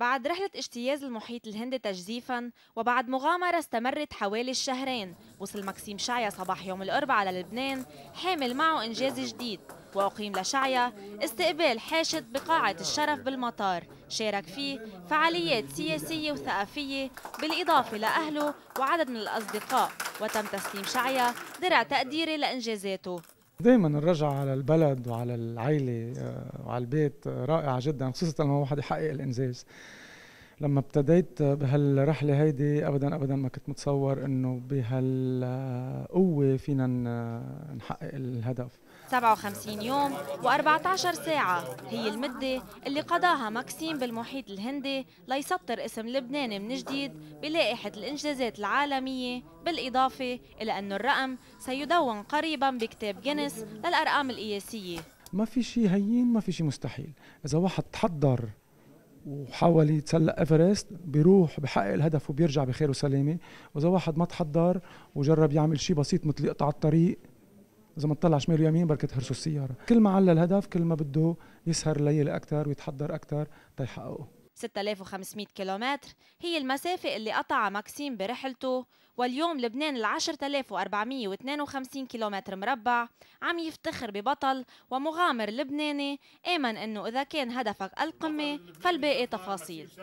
بعد رحلة اجتياز المحيط الهندي تجزيفا وبعد مغامرة استمرت حوالي الشهرين وصل مكسيم شعيا صباح يوم الأربعاء للبنان حامل معه إنجاز جديد وأقيم لشعيا استقبال حاشد بقاعة الشرف بالمطار شارك فيه فعاليات سياسية وثقافية بالإضافة لأهله وعدد من الأصدقاء وتم تسليم شعيا درع تقديري لإنجازاته دائما الرجعة على البلد وعلى العائلة آه، وعلى البيت آه، رائعة جدا خصوصا لما الواحد يحقق الإنجاز لما ابتديت بهالرحلة هيدي أبدا أبدا ما كنت متصور إنه بهالقوة فينا نحقق الهدف 57 يوم و14 ساعة هي المدة اللي قضاها ماكسيم بالمحيط الهندي ليسطر اسم لبنان من جديد بلائحة الإنجازات العالمية بالإضافة إلى أنه الرقم سيدون قريبا بكتاب جينيس للأرقام القياسية ما في شيء هين ما في شيء مستحيل إذا واحد تحضر وحاول يتسلق ايفرست بيروح بحقق الهدف وبيرجع بخير وسلامه واذا واحد ما تحضر وجرب يعمل شيء بسيط مثل يقطع الطريق اذا ما طلع شمال ويمين بركة تهرسوا السياره كل ما علا الهدف كل ما بده يسهر ليلة اكثر ويتحضر اكثر تيحققه 6500 كيلومتر هي المسافة اللي قطع ماكسيم برحلته واليوم لبنان ال 10452 كيلومتر مربع عم يفتخر ببطل ومغامر لبناني آمن أنه إذا كان هدفك القمة فالباقي تفاصيل